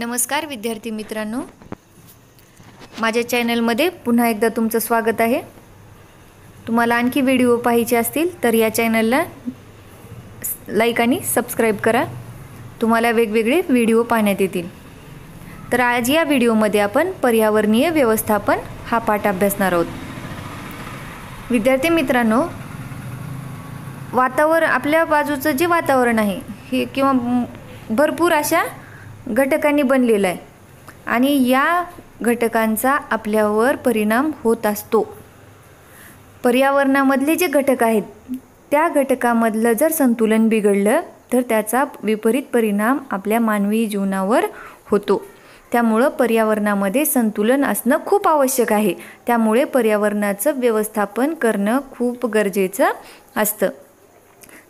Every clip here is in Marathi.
नमस्कार विद्यार्थी मित्रांनो माझ्या चॅनलमध्ये पुन्हा एकदा तुमचं स्वागत आहे तुम्हाला आणखी व्हिडिओ पाहिजे असतील तर या चॅनलला लाईक आणि सबस्क्राईब करा तुम्हाला वेगवेगळे व्हिडिओ पाहण्यात येतील तर आज या व्हिडिओमध्ये आपण पर्यावरणीय व्यवस्थापन हा पाठ अभ्यासणार आहोत विद्यार्थी मित्रांनो वातावरण आपल्या बाजूचं जे वातावरण आहे हे किंवा भरपूर अशा घटकांनी बनलेलं आहे आणि या घटकांचा आपल्यावर परिणाम होत असतो पर्यावरणामधले जे घटक आहेत त्या घटकामधलं जर संतुलन बिघडलं तर त्याचा विपरीत परिणाम आपल्या मानवी जीवनावर होतो त्यामुळं पर्यावरणामध्ये संतुलन असणं खूप आवश्यक आहे त्यामुळे पर्यावरणाचं व्यवस्थापन करणं खूप गरजेचं असतं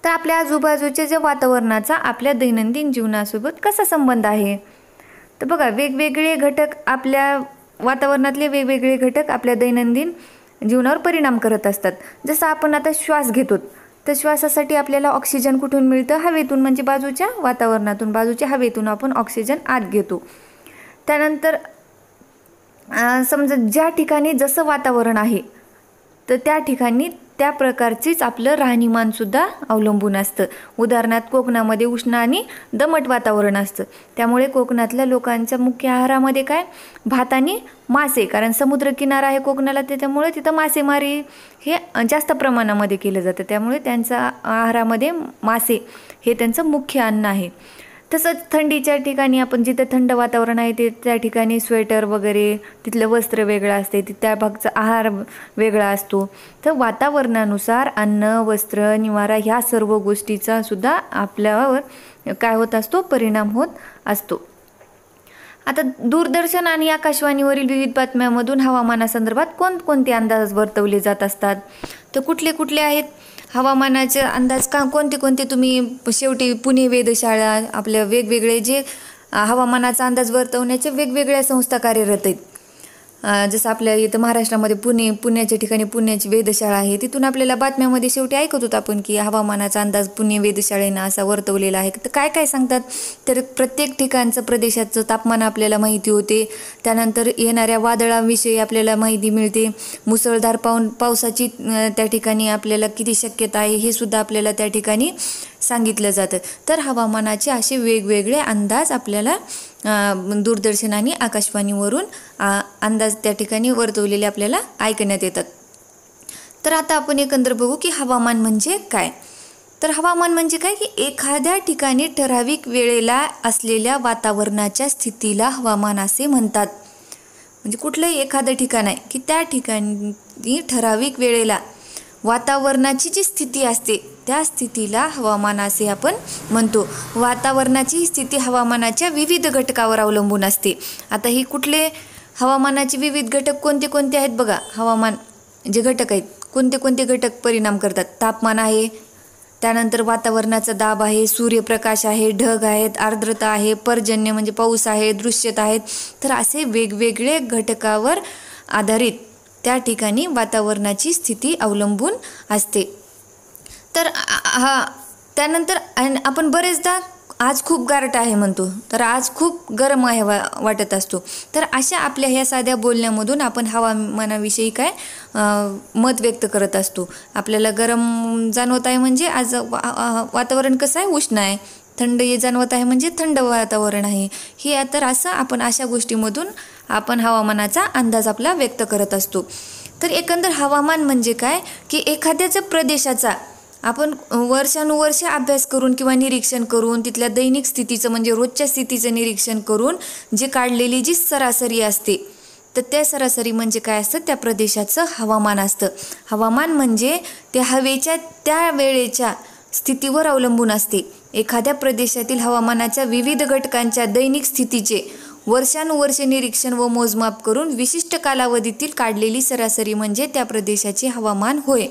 तर आपल्या आजूबाजूच्या ज्या वातावरणाचा आपल्या दैनंदिन जीवनासोबत कसा संबंध आहे तर बघा वेगवेगळे घटक आपल्या वातावरणातले वेगवेगळे घटक आपल्या दैनंदिन जीवनावर परिणाम करत असतात जसं आपण आता श्वास घेतो तर श्वासासाठी आपल्याला ऑक्सिजन कुठून मिळतं हवेतून म्हणजे बाजूच्या वातावरणातून बाजूच्या हवेतून आपण ऑक्सिजन आत घेतो त्यानंतर समजा ज्या ठिकाणी जसं वातावरण आहे तर त्या ठिकाणी त्या प्रकारचीच आपलं राहणीमानसुद्धा अवलंबून असतं उदाहरणार्थ कोकणामध्ये उष्ण आणि दमट वातावरण असतं त्यामुळे कोकणातल्या लोकांच्या मुख्य आहारामध्ये काय भात आणि मासे कारण समुद्रकिनारा आहे कोकणाला त्याच्यामुळे तिथं मासेमारी हे जास्त प्रमाणामध्ये केलं जातं त्यामुळे त्यांचा आहारामध्ये मासे हे त्यांचं मुख्य अन्न आहे तसंच थंडीच्या ठिकाणी आपण जिथं थंड वातावरण आहे ते त्या ठिकाणी स्वेटर वगैरे तिथलं वस्त्र वेगळं असते तिथं त्या भागचा आहार वेगळा असतो तर वातावरणानुसार अन्न वस्त्र निवारा ह्या सर्व गोष्टीचा सुद्धा आपल्यावर काय होत असतो परिणाम होत असतो आता दूरदर्शन आणि आकाशवाणीवरील विविध बातम्यांमधून हवामानासंदर्भात कोणकोणते अंदाज वर्तवले जात असतात तर कुठले कुठले आहेत हवामानाचे अंदाज का कोणते कोणते तुम्ही शेवटी पुणे वेधशाळा आपल्या वेगवेगळे जे हवामानाचा अंदाज वर्तवण्याचे वेगवेगळ्या संस्था कार्यरत आहेत जसं आपल्या इथं महाराष्ट्रामध्ये पुणे पुण्याच्या ठिकाणी पुण्याची वेधशाळा आहे तिथून आपल्याला बातम्यामध्ये शेवटी ऐकत होतो आपण की हवामानाचा अंदाज पुणे वेधशाळेनं असा वर्तवलेला आहे तर काय काय सांगतात तर प्रत्येक ठिकाणचं प्रदेशाचं तापमान आपल्याला माहिती होते त्यानंतर येणाऱ्या वादळांविषयी आपल्याला माहिती मिळते मुसळधार पाऊन पावसाची त्या ठिकाणी आपल्याला किती शक्यता आहे हे सुद्धा आपल्याला त्या ठिकाणी सांगितलं जातं तर हवामानाचे असे वेगवेगळे अंदाज आपल्याला दूरदर्शन आकाशवाणीवरून अंदाज त्या ठिकाणी वर्तवलेले आपल्याला ऐकण्यात येतात तर आता आपण एकंदर बघू की हवामान म्हणजे काय तर हवामान म्हणजे काय की एखाद्या ठिकाणी ठराविक वेळेला असलेल्या वातावरणाच्या स्थितीला हवामान असे म्हणतात म्हणजे कुठलंही एखादं ठिकाण आहे की त्या ठिकाणी ठराविक वेळेला वातावरणाची जी स्थिती असते त्या स्थितीला हवामान असे आपण म्हणतो वातावरणाची स्थिती हवामानाच्या विविध घटकावर अवलंबून असते आता ही कुठले हवामानाचे विविध घटक कोणते कोणते आहेत बघा हवामान जे घटक आहेत कोणते कोणते घटक परिणाम करतात तापमान आहे त्यानंतर वातावरणाचा दाब आहे सूर्यप्रकाश आहे ढग आहेत आर्द्रता आहे पर्जन्य म्हणजे पाऊस आहे दृश्यता आहेत तर असे वेगवेगळे घटकावर आधारित त्या ठिकाणी वातावरणाची स्थिती अवलंबून असते तर हा त्यानंतर आपण बरेचदा आज खूप गारट आहे म्हणतो तर आज खूप गरम आहे वा वाटत असतो तर अशा आपल्या ह्या साध्या बोलण्यामधून आपण हवामानाविषयी काय मत व्यक्त करत असतो आपल्याला गरम जाणवत आहे म्हणजे आज वातावरण कसं आहे उष्ण आहे थंड ये जाणवत आहे म्हणजे थंड वातावरण आहे हे तर असं आपण अशा गोष्टीमधून आपण हवामानाचा अंदाज आपला व्यक्त करत असतो तर एकंदर हवामान म्हणजे काय की एखाद्याच प्रदेशाचा आपण वर्षानुवर्ष अभ्यास करून किंवा निरीक्षण करून तिथल्या दैनिक स्थितीचं म्हणजे रोजच्या स्थितीचं निरीक्षण करून जे काढलेली जी सरासरी असते तर त्या सरासरी म्हणजे काय असतं त्या प्रदेशाचं हवामान असतं हवामान म्हणजे त्या हवेच्या त्या वेळेच्या स्थितीवर अवलंबून असते एखाद्या प्रदेशातील हवामानाच्या विविध घटकांच्या दैनिक स्थितीचे वर्षानुवर्षे निरीक्षण व मोजमाप करून विशिष्ट कालावधीतील काढलेली सरासरी म्हणजे त्या प्रदेशाचे हवामान होय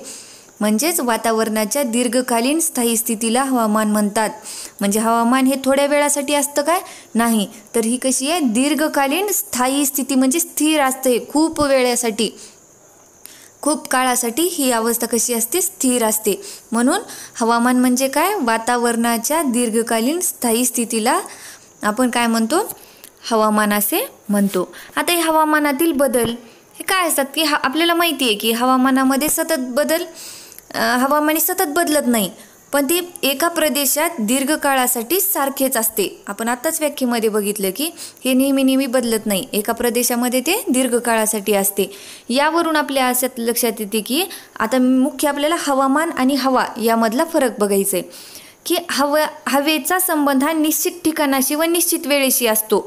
म्हणजेच वातावरणाच्या दीर्घकालीन स्थायी स्थितीला हवामान म्हणतात म्हणजे हवामान हे थोड्या वेळासाठी असतं काय नाही तर ही कशी आहे दीर्घकालीन स्थायी स्थिती म्हणजे स्थिर असते खूप वेळासाठी खूप काळासाठी ही अवस्था कशी असते स्थिर असते म्हणून हवामान म्हणजे काय वातावरणाच्या दीर्घकालीन स्थायी स्थितीला आपण काय म्हणतो हवामान असे म्हणतो आता हे हवामानातील बदल हे काय असतात की हा आपल्याला माहिती आहे की हवामानामध्ये सतत बदल हवामान सतत बदलत नाही पण ते एका प्रदेशात दीर्घकाळासाठी सारखेच असते आपण आत्ताच व्याख्येमध्ये बघितलं की हे नेहमी नेहमी बदलत नाही एका प्रदेशामध्ये ते दीर्घकाळासाठी असते यावरून आपल्या असं लक्षात येते की आता मुख्य आपल्याला हवामान आणि हवा यामधला फरक बघायचा आहे की हव हवेचा संबंध हा निश्चित ठिकाणाशी व निश्चित वेळेशी असतो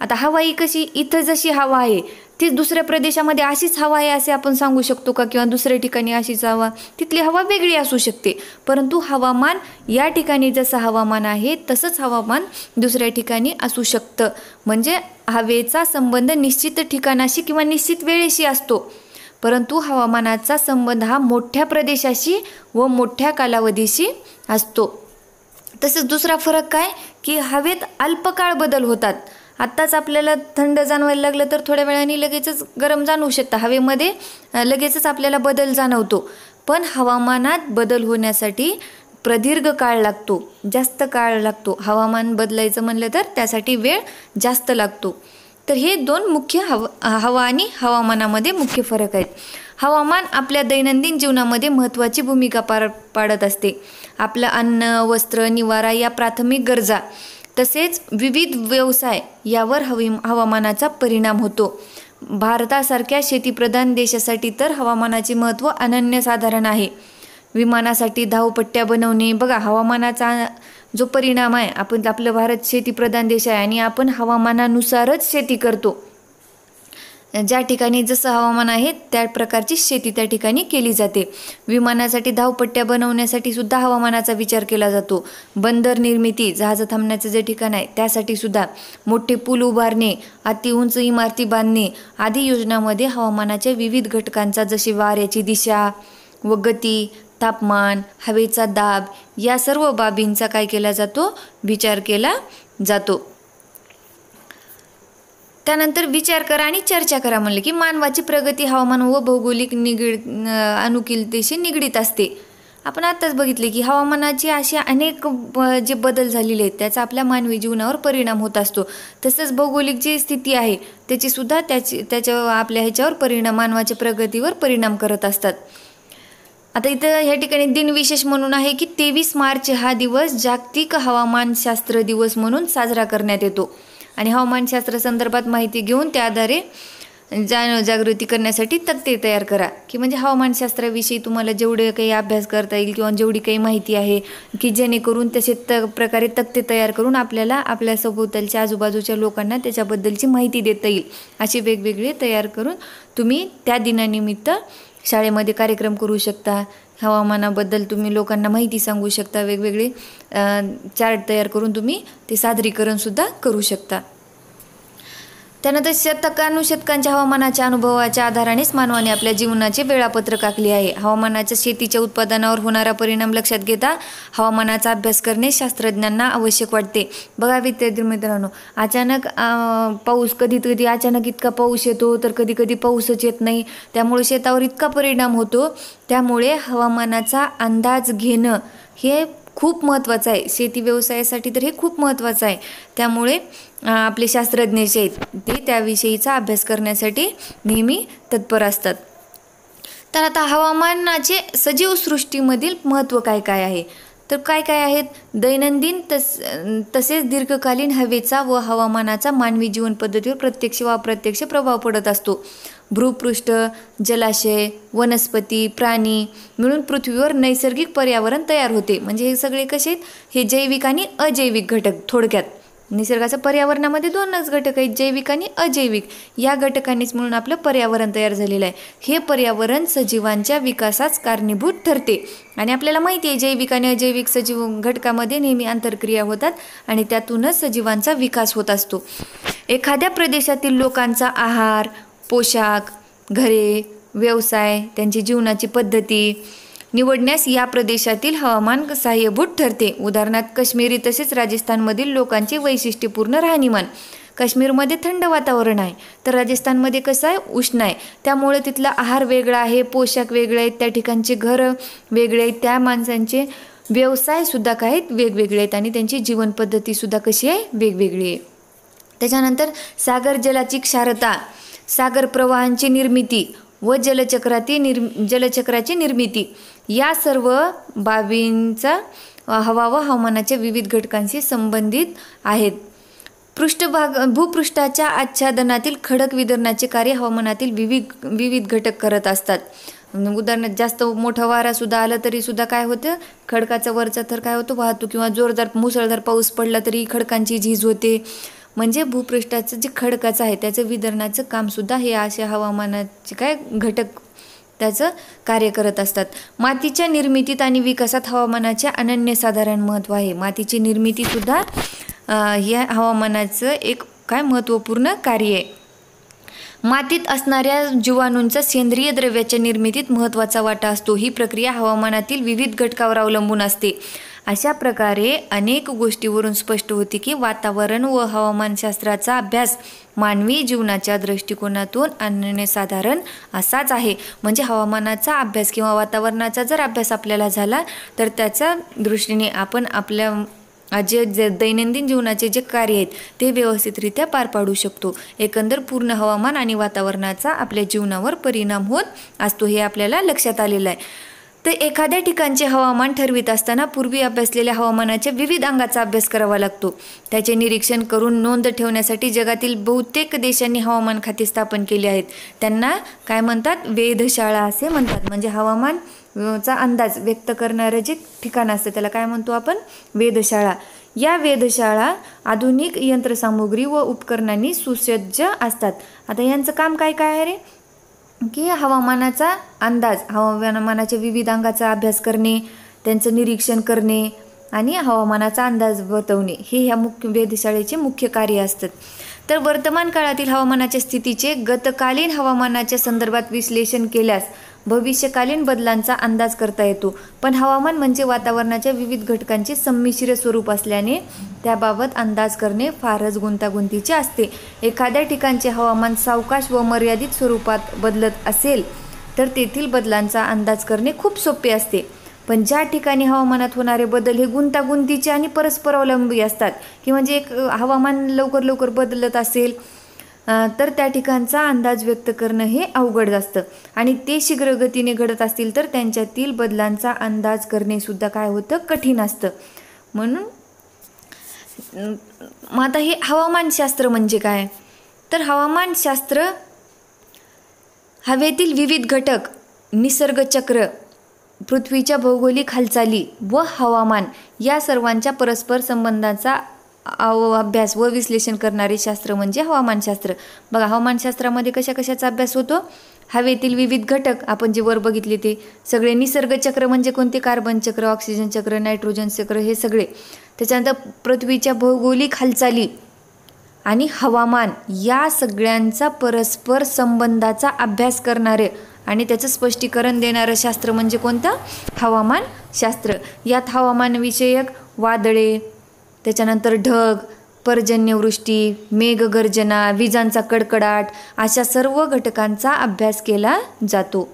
आता हवा ही कशी इथं जशी हवा आहे तीच दुसऱ्या प्रदेशामध्ये अशीच हवा आहे असे आपण सांगू शकतो का किंवा दुसऱ्या ठिकाणी अशीच हवा तिथली हवा वेगळी असू शकते परंतु हवामान या ठिकाणी जसं हवामान आहे तसंच हवामान दुसऱ्या ठिकाणी असू शकतं म्हणजे हवेचा संबंध निश्चित ठिकाणाशी किंवा निश्चित वेळेशी असतो परंतु हवामानाचा संबंध हा मोठ्या प्रदेशाशी व मोठ्या कालावधीशी असतो तसेच दुसरा फरक काय की हवेत अल्पकाळ बदल होतात आत्ताच आपल्याला थंड जाणवायला लागलं तर थोड्या वेळाने लगेचच गरम जाणवू शकतं हवेमध्ये लगेचच आपल्याला बदल जाणवतो पण हवामानात बदल होण्यासाठी प्रदीर्घ काळ लागतो जास्त काळ लागतो हवामान बदलायचं म्हणलं तर त्यासाठी वेळ जास्त लागतो तर हे दोन मुख्य हव हवा आणि हवामानामध्ये मुख्य फरक आहेत हवामान आपल्या दैनंदिन जीवनामध्ये महत्त्वाची भूमिका पार पाडत असते आपलं अन्न वस्त्र निवारा या प्राथमिक गरजा तसेच विविध व्यवसाय यावर हवी हवामानाचा परिणाम होतो भारतासारख्या शेतीप्रधान देशासाठी तर हवामानाचे महत्त्व अनन्यसाधारण आहे विमानासाठी धावपट्ट्या बनवणे बघा हवामानाचा जो परिणाम आहे आपण आपलं भारत शेतीप्रधान देश आहे आणि आपण हवामानानुसारच शेती करतो ज्या ठिकाणी जसं हवामान आहे त्या प्रकारची शेती त्या ठिकाणी केली जाते विमानासाठी धावपट्ट्या बनवण्यासाठी सुद्धा हवामानाचा विचार केला जातो बंदर निर्मिती जहाजं थांबण्याचं जे ठिकाण आहे त्यासाठी सुद्धा मोठे पूल उभारणे अति उंच इमारती बांधणे आदी योजनामध्ये हवामानाच्या विविध घटकांचा जसे वाऱ्याची दिशा व गती तापमान हवेचा दाब या सर्व बाबींचा काय केला जातो विचार केला जातो त्यानंतर विचार करा आणि चर्चा करा म्हणलं की मानवाची प्रगती हवामान व भौगोलिक निगड अनुकूलतेशी निगडीत असते आपण आत्ताच बघितले की हवामानाचे असे अनेक जे बदल झालेले आहेत त्याचा आपल्या मानवी जीवनावर परिणाम होत असतो तसंच भौगोलिक जी स्थिती आहे त्याचीसुद्धा त्याची त्याच्या आपल्या ह्याच्यावर परिणाम मानवाच्या प्रगतीवर परिणाम करत असतात आता इथं ह्या ठिकाणी दिनविशेष म्हणून आहे की तेवीस मार्च हा दिवस जागतिक हवामानशास्त्र दिवस म्हणून साजरा करण्यात येतो आणि हवामानशास्त्र संदर्भात माहिती घेऊन त्या आधारे जाण जागृती करण्यासाठी तक्ते तयार करा की म्हणजे हवामानशास्त्राविषयी तुम्हाला जेवढे काही अभ्यास करता येईल किंवा जेवढी काही माहिती आहे की जेणेकरून तसे त प्रकारे तक्ते तयार करून आपल्याला आपल्या सभोवतालच्या आजूबाजूच्या लोकांना त्याच्याबद्दलची माहिती देता येईल असे वेगवेगळे तयार करून तुम्ही त्या दिनानिमित्त शाळेमध्ये कार्यक्रम करू शकता हवामानाबद्दल तुम्ही लोकांना माहिती सांगू शकता वेगवेगळे चार्ट तयार करून तुम्ही ते सादरीकरणसुद्धा करू शकता त्यानंतर शतकानुशतकांच्या हवामानाच्या अनुभवाच्या आधारानेच मानवाने आपल्या जीवनाचे वेळापत्रक आखले आहे हवामानाच्या शेतीच्या उत्पादनावर होणारा परिणाम लक्षात घेता हवामानाचा अभ्यास करणे शास्त्रज्ञांना आवश्यक वाटते बघा विद्यार्थी मित्रांनो अचानक पाऊस कधी कधी अचानक इतका पाऊस येतो तर कधी कधी पाऊसच येत नाही त्यामुळे शेतावर इतका परिणाम होतो त्यामुळे हवामानाचा अंदाज घेणं हे खूप महत्त्वाचं आहे शेती व्यवसायासाठी तर हे खूप महत्त्वाचं आहे त्यामुळे आपले शास्त्रज्ञ जे आहेत ते त्याविषयीचा अभ्यास करण्यासाठी नेहमी तत्पर असतात तर आता हवामानाचे सजीव सृष्टीमधील महत्त्व काय काय आहे तर काय काय आहेत दैनंदिन तस तसेच दीर्घकालीन हवेचा व हवामानाचा मानवी जीवन पद्धतीवर प्रत्यक्ष व अप्रत्यक्ष प्रभाव पडत असतो भूपृष्ठ जलाशय वनस्पती प्राणी मिळून पृथ्वीवर नैसर्गिक पर्यावरण तयार होते म्हणजे हे सगळे कसे आहेत हे जैविक आणि अजैविक घटक थोडक्यात निसर्गाचा पर्यावरणामध्ये दोनच घटक आहेत जैविक आणि अजैविक या घटकांनीच मिळून आपलं पर्यावरण तयार झालेलं आहे हे पर्यावरण सजीवांच्या विकासास कारणीभूत ठरते आणि आपल्याला माहिती आहे जैविक आणि अजैविक सजीव घटकामध्ये नेहमी आंतरक्रिया होतात आणि त्यातूनच सजीवांचा विकास होत असतो एखाद्या प्रदेशातील लोकांचा आहार पोशाख घरे व्यवसाय त्यांची जीवनाची पद्धती निवडण्यास या प्रदेशातील हवामान सहाय्यभूत ठरते उदाहरणार्थ काश्मीरी तसेच राजस्थानमधील लोकांचे वैशिष्ट्यपूर्ण राहणीमान काश्मीरमध्ये थंड वातावरण आहे तर राजस्थानमध्ये कसं आहे उष्ण आहे त्यामुळे तिथला आहार वेगळा आहे पोशाख वेगळे आहेत त्या ठिकाणचे घरं वेगळे आहेत त्या माणसांचे व्यवसायसुद्धा काय आहेत वेगवेगळे आहेत आणि त्यांची जीवनपद्धतीसुद्धा कशी आहे वेगवेगळी आहे त्याच्यानंतर सागर जलाची क्षारता सागर प्रवाहांची निर्मिती व जलचक्राती निर् जलचक्राची निर्मिती या सर्व बाबींचा हवा व हवामानाच्या विविध घटकांशी संबंधित आहेत पृष्ठभाग भूपृष्ठाच्या आच्छादनातील खडक विदरणाचे कार्य हवामानातील विविध विविध घटक करत असतात उदाहरणार्थ जास्त मोठा वारा सुद्धा आला तरी सुद्धा काय होतं खडकाचा वरचा तर काय होतो वाहतूक किंवा जोरदार मुसळधार पाऊस पडला तरी खडकांची झीज होते म्हणजे भूपृष्ठाचं जे खडकाचं आहे त्याचं विदरणाचं कामसुद्धा हे असे हवामानाचे काय घटक त्याचं कार्य करत असतात मातीच्या निर्मितीत आणि विकासात हवामानाचे अनन्यसाधारण महत्त्व आहे मातीची निर्मितीसुद्धा हे हवामानाचं एक काय महत्त्वपूर्ण कार्य आहे मातीत असणाऱ्या जीवाणूंचा सेंद्रिय द्रव्याच्या निर्मितीत महत्त्वाचा वाटा असतो ही प्रक्रिया हवामानातील विविध घटकावर अवलंबून असते अशा प्रकारे अनेक गोष्टीवरून स्पष्ट होते की वातावरण व हवामानशास्त्राचा अभ्यास मानवी जीवनाच्या दृष्टिकोनातून अनन्यसाधारण असाच आहे म्हणजे हवामानाचा अभ्यास किंवा वातावरणाचा जर अभ्यास आपल्याला झाला तर त्याच्या दृष्टीने आपण आपल्या जे जे दैनंदिन जीवनाचे जे कार्य आहेत ते व्यवस्थितरित्या पार पाडू शकतो एकंदर पूर्ण हवामान आणि वातावरणाचा आपल्या जीवनावर परिणाम होत असतो हे आपल्याला लक्षात आलेलं आहे तर एखाद्या ठिकाणचे हवामान ठरवित असताना पूर्वी अभ्यासलेल्या हवामानाच्या विविध अंगाचा अभ्यास करावा लागतो त्याचे निरीक्षण करून नोंद ठेवण्यासाठी जगातील बहुतेक देशांनी हवामान खाते स्थापन केले आहेत त्यांना काय म्हणतात वेधशाळा असे म्हणतात म्हणजे हवामान चा अंदाज व्यक्त करणारं जे ठिकाण असतं त्याला काय म्हणतो आपण वेधशाळा या वेधशाळा आधुनिक यंत्रसामुग्री व उपकरणांनी सुसज्ज असतात आता यांचं काम काय काय आहे रे की हवामानाचा अंदाज हवामानाच्या विविध अंगाचा अभ्यास करणे त्यांचं निरीक्षण करणे आणि हवामानाचा अंदाज वर्तवणे हे ह्या मुख्य वेधशाळेचे मुख्य कार्य असतात तर वर्तमान काळातील हवामानाच्या स्थितीचे गतकालीन हवामानाच्या संदर्भात विश्लेषण केल्यास भविष्यकालीन बदलांचा अंदाज करता येतो पण हवामान म्हणजे वातावरणाच्या विविध घटकांचे संमिश्र स्वरूप असल्याने त्याबाबत अंदाज करणे फारच गुंतागुंतीचे असते एखाद्या ठिकाणचे हवामान सावकाश व मर्यादित स्वरूपात बदलत असेल तर तेथील बदलांचा अंदाज करणे खूप सोपे असते पण ज्या ठिकाणी हवामानात होणारे बदल हे गुंतागुंतीचे आणि परस्परावलंबी असतात की म्हणजे एक हवामान लवकर लवकर बदलत असेल तर त्या ठिकाणचा अंदाज व्यक्त करणं हे अवघड असतं आणि ते शीघ्र गतीने घडत असतील तर त्यांच्यातील बदलांचा अंदाज करणेसुद्धा काय होतं कठीण असतं म्हणून मग आता हे हवामानशास्त्र म्हणजे काय तर हवामानशास्त्र हवेतील विविध घटक निसर्गचक्र पृथ्वीच्या भौगोलिक हालचाली व हवामान या सर्वांच्या परस्पर संबंधाचा अभ्यास व विश्लेषण करणारे शास्त्र म्हणजे हवामानशास्त्र बघा हवामानशास्त्रामध्ये कशा कशाचा अभ्यास होतो हवेतील विविध घटक आपण जे वर बघितले ते सगळे निसर्ग चक्र म्हणजे कोणते कार्बन चक्र ऑक्सिजन चक्र नायट्रोजन चक्र हे सगळे त्याच्यानंतर पृथ्वीच्या भौगोलिक हालचाली आणि हवामान या सगळ्यांचा परस्पर संबंधाचा अभ्यास करणारे आणि त्याचं स्पष्टीकरण देणारं शास्त्र म्हणजे कोणतं हवामानशास्त्र यात हवामानविषयक वादळे त्याच्यानंतर ढग पर्जन्यवृष्टी मेघगर्जना विजांचा कडकडाट अशा सर्व घटकांचा अभ्यास केला जातो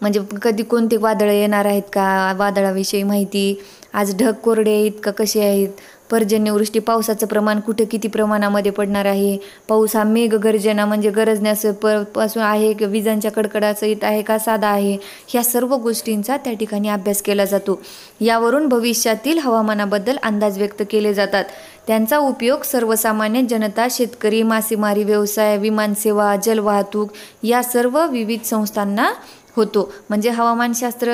म्हणजे कधी कोणते वादळ येणार आहेत का वादळाविषयी माहिती आज ढग कोरडे आहेत का कसे आहेत पर्जन्यवृष्टी पावसाचं प्रमाण कुठं किती प्रमाणामध्ये पडणार आहे पाऊस हा मेघगर्जना म्हणजे गरजण्यास प पासून आहे की विजांच्या कडकडाचं इथं आहे का साधा आहे ह्या सर्व गोष्टींचा त्या ठिकाणी अभ्यास केला जातो यावरून भविष्यातील हवामानाबद्दल अंदाज व्यक्त केले जातात त्यांचा उपयोग सर्वसामान्य जनता शेतकरी मासेमारी व्यवसाय विमानसेवा जलवाहतूक या सर्व विविध संस्थांना होतो म्हणजे हवामानशास्त्र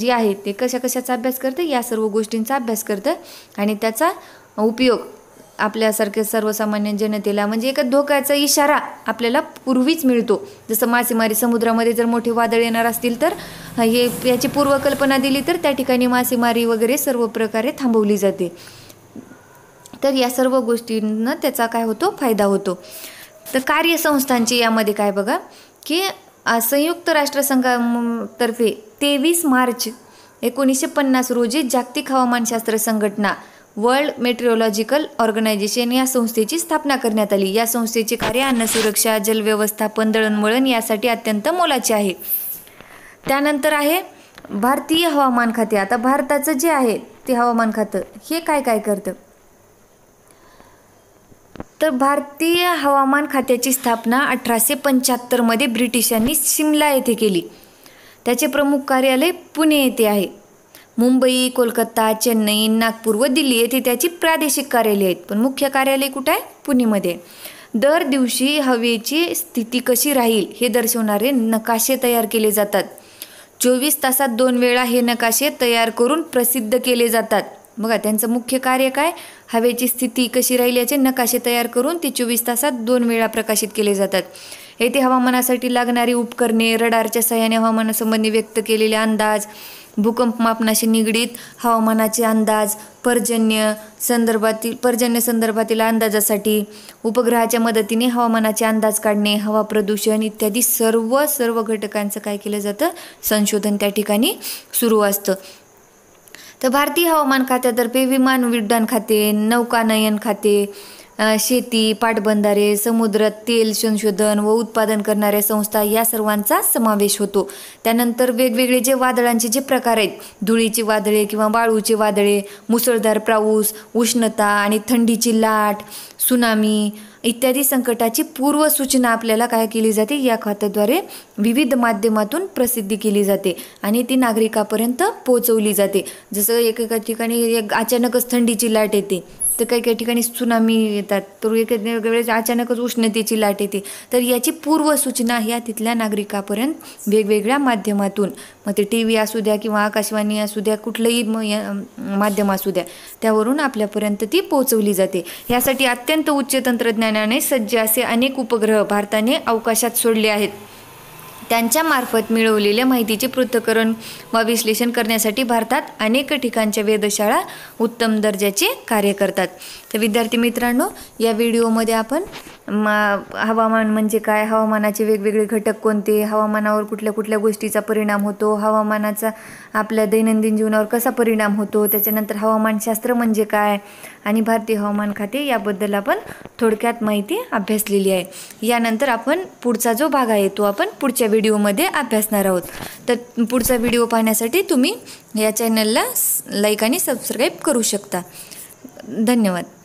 जे आहे ते कशा कशाचा अभ्यास करतं या सर्व गोष्टींचा अभ्यास करतं आणि त्याचा उपयोग आपल्यासारख्या सर्वसामान्य जनतेला म्हणजे एका धोक्याचा इशारा आपल्याला पूर्वीच मिळतो जसं मासेमारी समुद्रामध्ये जर मोठे वादळ येणार असतील तर हे याची पूर्वकल्पना दिली तर त्या ठिकाणी मासेमारी वगैरे सर्व प्रकारे थांबवली जाते तर या सर्व गोष्टींना त्याचा काय होतो फायदा होतो तर कार्यसंस्थांची यामध्ये काय बघा की संयुक्त राष्ट्रसंघातर्फे तेवीस मार्च एकोणीसशे पन्नास रोजी जागतिक हवामानशास्त्र संघटना वर्ल्ड मेट्रिओलॉजिकल ऑर्गनायझेशन या संस्थेची स्थापना करण्यात आली या संस्थेचे कार्य अन्न सुरक्षा जलव्यवस्थापन दळणवळण यासाठी अत्यंत मोलाचे आहे त्यानंतर आहे भारतीय हवामान खाते आता भारताचं जे आहे ते हवामान खातं हे काय काय करतं तर भारतीय हवामान खात्याची स्थापना अठराशे पंच्याहत्तरमध्ये ब्रिटिशांनी शिमला येथे केली त्याचे प्रमुख कार्यालय पुणे येथे आहे मुंबई कोलकाता चेन्नई नागपूर व दिल्ली येथे त्याची प्रादेशिक कार्यालय आहेत पण मुख्य कार्यालय कुठं आहे पुणेमध्ये दर दिवशी हवेची स्थिती कशी राहील हे दर्शवणारे नकाशे तयार केले जातात चोवीस तासात दोन वेळा हे नकाशे तयार करून प्रसिद्ध केले जातात बघा त्यांचं मुख्य कार्य काय हवेची स्थिती कशी राहील याचे नकाशे तयार करून ते चोवीस तासात दोन वेळा प्रकाशित केले जातात येथे हवामानासाठी लागणारी उपकरणे रडारच्या सहाय्याने हवामानासंबंधी व्यक्त केलेले अंदाज भूकंप मापनाशी निगडीत हवामानाचे अंदाज पर्जन्य संदर्भातील पर्जन्य संदर्भातील अंदाजासाठी उपग्रहाच्या मदतीने हवामानाचे अंदाज काढणे हवा प्रदूषण इत्यादी सर्व सर्व घटकांचं काय केलं जातं संशोधन त्या ठिकाणी सुरू असतं तर भारतीय हवामान खात्यातर्फे विमान उड्डाण खाते नौकानयन खाते शेती पाटबंधारे समुद्र तेल संशोधन व उत्पादन करणाऱ्या संस्था या सर्वांचा समावेश होतो त्यानंतर वेगवेगळे जे वादळांचे जे प्रकार आहेत धुळीचे वादळे किंवा वाळूचे वादळे मुसळधार पाऊस उष्णता आणि थंडीची लाट सुनामी इत्यादी संकटाची पूर्वसूचना आपल्याला काय केली जाते या खात्याद्वारे विविध माध्यमातून प्रसिद्धी केली जाते आणि ती नागरिकापर्यंत पोहोचवली जाते जसं एकेका ठिकाणी अचानकच थंडीची लाट येते तर काही काही ठिकाणी सुनामी येतात तर वेगवेगळे अचानकच उष्णतेची लाट येते तर याची पूर्वसूचना ह्या तिथल्या नागरिकापर्यंत वेगवेगळ्या माध्यमातून मग ते टी व्ही असू द्या किंवा आकाशवाणी असू द्या कुठलंही माध्यम असू द्या त्यावरून आपल्यापर्यंत ती पोहोचवली जाते यासाठी अत्यंत उच्च तंत्रज्ञानाने सज्ज असे अनेक उपग्रह भारताने अवकाशात सोडले आहेत त्यांच्यामार्फत मिळवलेल्या माहितीचे पृथकरण व विश्लेषण करण्यासाठी भारतात अनेक ठिकाणच्या वेधशाळा उत्तम दर्जाचे कार्य करतात तर विद्यार्थी मित्रांनो या व्हिडिओमध्ये आपण मा हवामान म्हणजे काय हवामानाचे वेगवेगळे घटक कोणते हवामानावर कुठल्या कुठल्या गोष्टीचा परिणाम होतो हवामानाचा आपल्या दैनंदिन जीवनावर कसा परिणाम होतो त्याच्यानंतर हवामानशास्त्र म्हणजे काय आणि भारतीय हवामान खाते याबद्दल आपण थोडक्यात माहिती अभ्यासलेली आहे यानंतर आपण पुढचा जो भाग आहे तो आपण पुढच्या व्हिडिओमध्ये अभ्यासणार आहोत तर पुढचा व्हिडिओ पाहण्यासाठी तुम्ही या चॅनलला लाईक आणि सबस्क्राईब करू शकता धन्यवाद